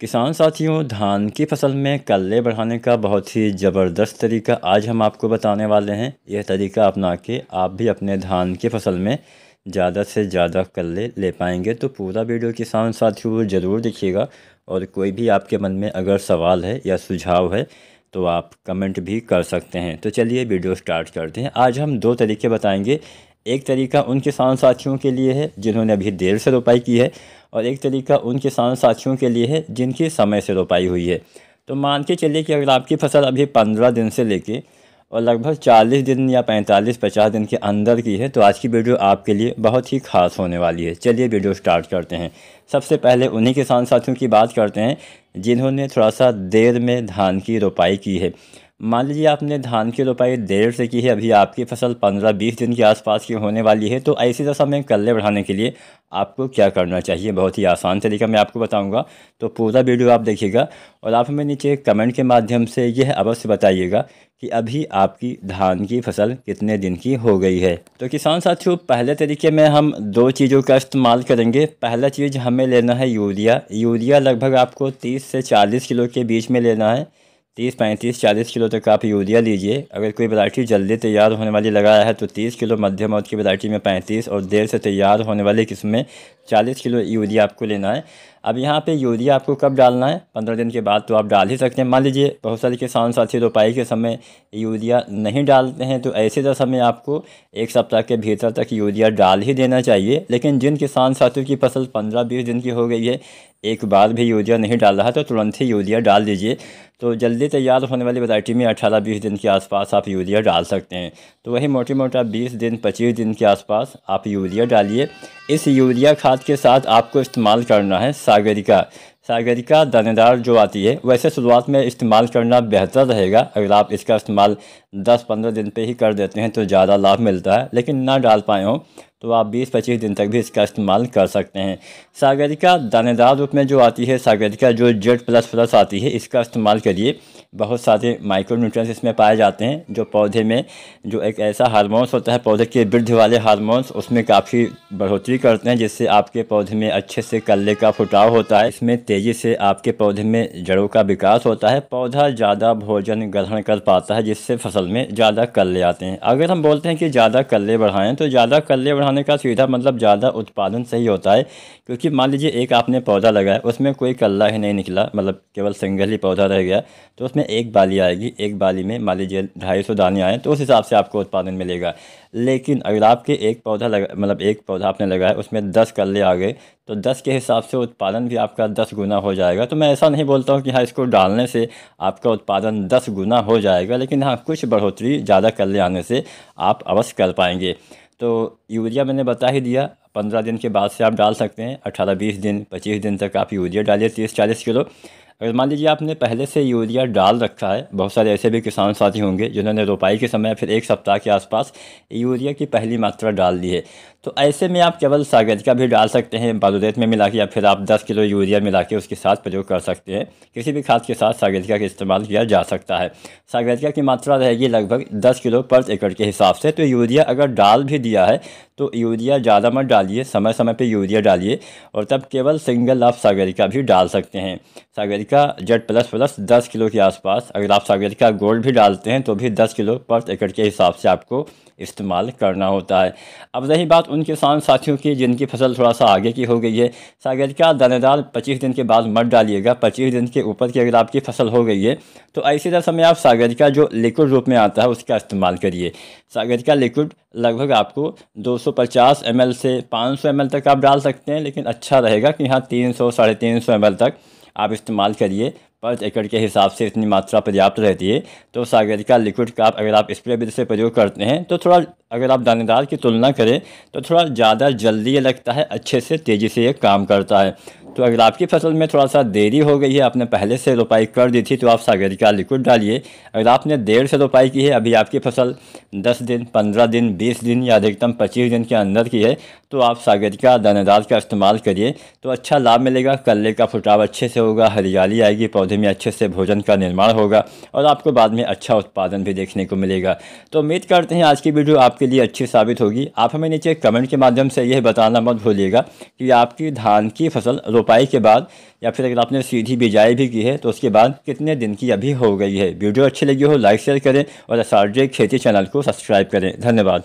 किसान साथियों धान की फसल में कल्ले बढ़ाने का बहुत ही ज़बरदस्त तरीका आज हम आपको बताने वाले हैं यह तरीका अपना के आप भी अपने धान की फसल में ज़्यादा से ज़्यादा कल्ले ले पाएंगे तो पूरा वीडियो किसान साथियों ज़रूर देखिएगा और कोई भी आपके मन में अगर सवाल है या सुझाव है तो आप कमेंट भी कर सकते हैं तो चलिए वीडियो स्टार्ट करते हैं आज हम दो तरीके बताएंगे एक तरीका उन किसान साथियों के लिए है जिन्होंने अभी देर से रोपाई की है और एक तरीका उन किसान साथियों के लिए है जिनकी समय से रोपाई हुई है तो मान के चलिए कि अगर आपकी फसल अभी पंद्रह दिन से लेके और लगभग चालीस दिन या पैंतालीस पचास दिन के अंदर की है तो आज की वीडियो आपके लिए बहुत ही खास होने वाली है चलिए वीडियो स्टार्ट करते हैं सबसे पहले उन्हीं किसान साथियों की बात करते हैं जिन्होंने थोड़ा सा देर में धान की रोपाई की है मान लीजिए आपने धान की रोपाई देर से की है अभी आपकी फसल पंद्रह बीस दिन के आसपास की होने वाली है तो ऐसी दशा में कल्ले बढ़ाने के लिए आपको क्या करना चाहिए बहुत ही आसान तरीका मैं आपको बताऊंगा तो पूरा वीडियो आप देखिएगा और आप हमें नीचे कमेंट के माध्यम से यह अवश्य बताइएगा कि अभी आपकी धान की फसल कितने दिन की हो गई है तो किसान साथियों पहले तरीके में हम दो चीज़ों का इस्तेमाल करेंगे पहला चीज़ हमें लेना है यूरिया यूरिया लगभग आपको तीस से चालीस किलो के बीच में लेना है तीस पैंतीस चालीस किलो तक आप यूरिया लीजिए अगर कोई वैरायटी जल्दी तैयार होने वाली लगा है तो तीस किलो मध्यम और की वैरायटी में पैंतीस और देर से तैयार होने वाली किस्म में चालीस किलो यूरिया आपको लेना है अब यहाँ पे यूरिया आपको कब डालना है पंद्रह दिन के बाद तो आप डाल ही सकते हैं मान लीजिए बहुत सारे किसान साथी रोपाई के समय यूरिया नहीं डालते हैं तो ऐसे दशा में आपको एक सप्ताह के भीतर तक यूरिया डाल ही देना चाहिए लेकिन जिन किसान साथियों की फसल पंद्रह बीस दिन की हो गई है एक बार भी यूरिया नहीं डाल रहा तो तुरंत ही यूरिया डाल दीजिए तो जल्दी तैयार होने वाली वैरायटी में अठारह बीस दिन के आसपास आप यूरिया डाल सकते हैं तो वही मोटी मोटा बीस दिन पच्चीस दिन के आसपास आप यूरिया डालिए इस यूरिया खाद के साथ आपको इस्तेमाल करना है सागरिका सागरिका दानेदार जो आती है वैसे शुरुआत में इस्तेमाल करना बेहतर रहेगा अगर आप इसका इस्तेमाल 10-15 दिन पे ही कर देते हैं तो ज़्यादा लाभ मिलता है लेकिन ना डाल पाए हों तो आप 20-25 दिन तक भी इसका इस्तेमाल कर सकते हैं सागरिका दानेदार रूप में जो आती है सागरिका जो जेड प्लस प्लस आती है इसका इस्तेमाल करिए बहुत सारे माइक्रो न्यूट्रिएंट्स इसमें पाए जाते हैं जो पौधे में जो एक ऐसा हार्मोन्स होता है पौधे के वृद्धि वाले हार्मोन्स उसमें काफ़ी बढ़ोतरी करते हैं जिससे आपके पौधे में अच्छे से कल्ले का फुटाव होता है इसमें तेज़ी से आपके पौधे में जड़ों का विकास होता है पौधा ज़्यादा भोजन ग्रहण कर पाता है जिससे फसल में ज़्यादा कल्ले आते हैं अगर हम बोलते हैं कि ज़्यादा कल्ले बढ़ाएँ तो ज़्यादा कल्ले बढ़ाने का सीधा मतलब ज़्यादा उत्पादन सही होता है क्योंकि मान लीजिए एक आपने पौधा लगाया उसमें कोई कल्ला ही नहीं निकला मतलब केवल सिंगल ही पौधा रह गया तो उसमें एक बाली आएगी एक बाली में मान लीजिए ढाई सौ दाने आए तो उस हिसाब से आपको उत्पादन मिलेगा लेकिन अगर आपके एक पौधा लगा मतलब एक पौधा आपने लगाया उसमें दस कल्ले आ गए तो दस के हिसाब से उत्पादन भी आपका दस गुना हो जाएगा तो मैं ऐसा नहीं बोलता हूँ कि हाँ इसको डालने से आपका उत्पादन दस गुना हो जाएगा लेकिन हाँ कुछ बढ़ोतरी ज़्यादा कल्ले आने से आप अवश्य कर पाएंगे तो यूरिया मैंने बता ही दिया पंद्रह दिन के बाद से आप डाल सकते हैं अठारह बीस दिन पच्चीस दिन तक आप यूरिया डालिए तीस चालीस किलो अगर मान लीजिए आपने पहले से यूरिया डाल रखा है बहुत सारे ऐसे भी किसान साथी होंगे जिन्होंने रोपाई के समय फिर एक सप्ताह के आसपास यूरिया की पहली मात्रा डाल दी है तो ऐसे में आप केवल सागरिका भी डाल सकते हैं बारूदेत में मिला के या फिर आप दस किलो यूरिया मिला के उसके साथ प्रयोग कर सकते हैं किसी भी खाद के साथ सागर का इस्तेमाल किया जा सकता है सागरिका की मात्रा रहेगी लगभग दस किलो पर एकड़ के हिसाब से तो यूरिया अगर डाल भी दिया है तो यूरिया ज़्यादा मत डालिए समय समय पर यूरिया डालिए और तब केवल सिंगल आप सागरिका भी डाल सकते हैं सागर का जेड प्लस प्लस दस किलो के आसपास अगर आप सागर का गोल्ड भी डालते हैं तो भी दस किलो पर एकड़ के हिसाब से आपको इस्तेमाल करना होता है अब रही बात उन किसान साथियों की जिनकी फसल थोड़ा सा आगे की हो गई है सागर का दानेदार पच्चीस दिन के बाद मत डालिएगा पच्चीस दिन के ऊपर की अगर आपकी फसल हो गई है तो ऐसी दर समय आप सागर का जो लिक्विड रूप में आता है उसका इस्तेमाल करिए सागर का लिक्विड लगभग आपको 250 सौ से 500 सौ तक आप डाल सकते हैं लेकिन अच्छा रहेगा कि हाँ तीन सौ साढ़े तीन सौ तक आप इस्तेमाल करिए पर एकड़ के हिसाब से इतनी मात्रा पर्याप्त रहती है तो सागरिका लिक्विड का अगर आप स्प्रे विधि से प्रयोग करते हैं तो थोड़ा अगर आप दानेदार की तुलना करें तो थोड़ा ज़्यादा जल्दी ये लगता है अच्छे से तेज़ी से ये काम करता है तो अगर आपकी फसल में थोड़ा सा देरी हो गई है आपने पहले से रोपाई कर दी थी तो आप सागरिका लिक्विड डालिए अगर आपने देर से रोपाई की है अभी आपकी फसल 10 दिन 15 दिन 20 दिन या अधिकतम 25 दिन के अंदर की है तो आप सागरिका दानेदार का इस्तेमाल करिए तो अच्छा लाभ मिलेगा कल्ले का फुटाव अच्छे से होगा हरियाली आएगी पौधे में अच्छे से भोजन का निर्माण होगा और आपको बाद में अच्छा उत्पादन भी देखने को मिलेगा तो उम्मीद करते हैं आज की वीडियो आपके लिए अच्छी साबित होगी आप हमें नीचे कमेंट के माध्यम से यह बताना मत भूलिएगा कि आपकी धान की फसल रोप रोपाई के बाद या फिर अगर आपने सीधी बिजाई भी की है तो उसके बाद कितने दिन की अभी हो गई है वीडियो अच्छी लगी हो लाइक शेयर करें और एस खेती चैनल को सब्सक्राइब करें धन्यवाद